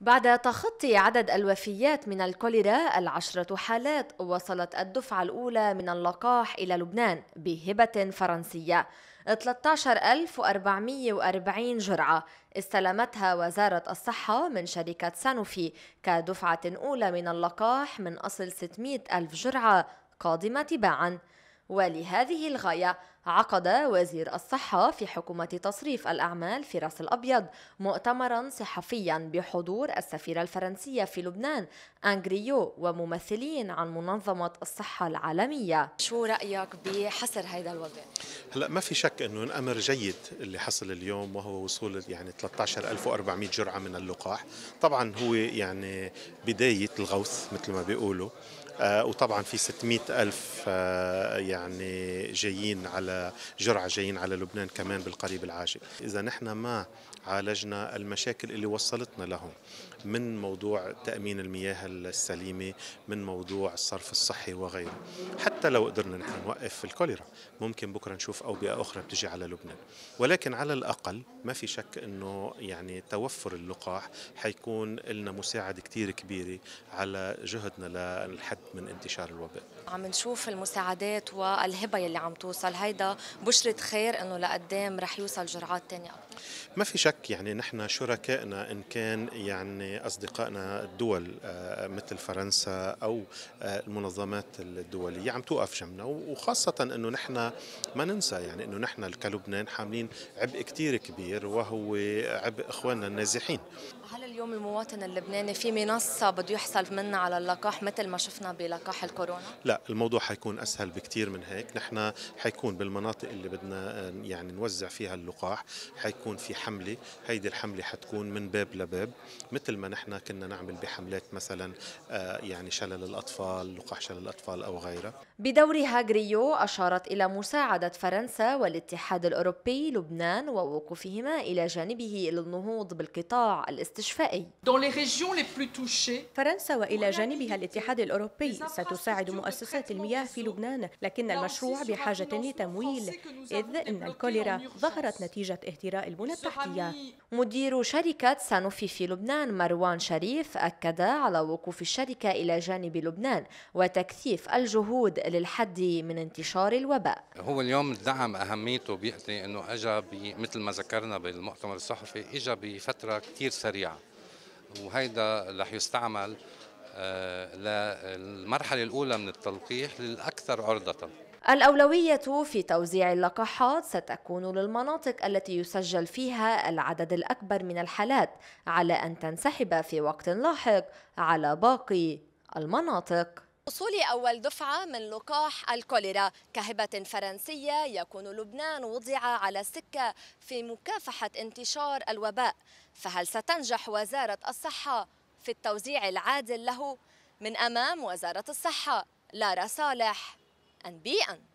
بعد تخطي عدد الوفيات من الكوليرا العشرة حالات وصلت الدفعة الأولى من اللقاح إلى لبنان بهبة فرنسية 13440 جرعة استلمتها وزارة الصحة من شركة سانوفي كدفعة أولى من اللقاح من أصل 600 ألف جرعة قادمة تباعاً ولهذه الغاية عقد وزير الصحة في حكومة تصريف الأعمال في راس الأبيض مؤتمرا صحفيا بحضور السفيرة الفرنسية في لبنان أنغريو وممثلين عن منظمة الصحة العالمية شو رأيك بحصر هذا الوضع؟ هلا ما في شك انه الامر جيد اللي حصل اليوم وهو وصول يعني 13400 جرعه من اللقاح، طبعا هو يعني بدايه الغوث مثل ما بيقولوا آه، وطبعا في 600 الف آه، يعني جايين على جرعة جايين على لبنان كمان بالقريب العاجل إذا نحن ما عالجنا المشاكل اللي وصلتنا لهم من موضوع تأمين المياه السليمة من موضوع الصرف الصحي وغيره حتى لو قدرنا نحن نوقف الكوليرا ممكن بكرة نشوف أوبئة أخرى بتجي على لبنان ولكن على الأقل ما في شك أنه يعني توفر اللقاح حيكون لنا مساعدة كتير كبيرة على جهدنا للحد من انتشار الوباء عم نشوف المساعدات والهبة يلي عم توصل هيدا بشرة خير انه لقدام رح يوصل جرعات تانية اكثر ما في شك يعني نحن شركائنا ان كان يعني اصدقائنا الدول آه، مثل فرنسا او آه، المنظمات الدوليه عم توقف جنبنا وخاصه انه نحن ما ننسى يعني انه نحن كلبنان حاملين عبء كثير كبير وهو عبء اخواننا النازحين هل اليوم المواطن اللبناني في منصه بده يحصل منا على اللقاح مثل ما شفنا بلقاح الكورونا لا الموضوع حيكون اسهل بكثير من هيك نحن حيكون بالمناطق اللي بدنا آه، يعني نوزع فيها اللقاح حيكون حيكون في حمله هيدي الحمله حتكون من باب لباب مثل ما نحن كنا نعمل بحملات مثلا آه، يعني شلل الاطفال لقاح شلل الاطفال او غيرها بدورها غريو اشارت الى مساعده فرنسا والاتحاد الاوروبي لبنان ووقوفهما الى جانبه للنهوض بالقطاع الاستشفائي فرنسا والى جانبها الاتحاد الاوروبي ستساعد مؤسسات المياه في لبنان لكن المشروع بحاجه لتمويل اذ ان الكوليرا ظهرت نتيجه اهتراء البنى التحتية مدير شركة سانوفي في لبنان مروان شريف أكد على وقوف الشركة إلى جانب لبنان وتكثيف الجهود للحد من انتشار الوباء هو اليوم الدعم أهميته بيأتي أنه أجا مثل ما ذكرنا بالمؤتمر الصحفي إجا بفترة كثير سريعة وهيدا رح يستعمل آه، للمرحلة الأولى من التلقيح للأكثر عرضة الأولوية في توزيع اللقاحات ستكون للمناطق التي يسجل فيها العدد الأكبر من الحالات على أن تنسحب في وقت لاحق على باقي المناطق وصول أول دفعة من لقاح الكوليرا كهبة فرنسية يكون لبنان وضع على السكة في مكافحة انتشار الوباء فهل ستنجح وزارة الصحة في التوزيع العادل له؟ من أمام وزارة الصحة لارا صالح and be an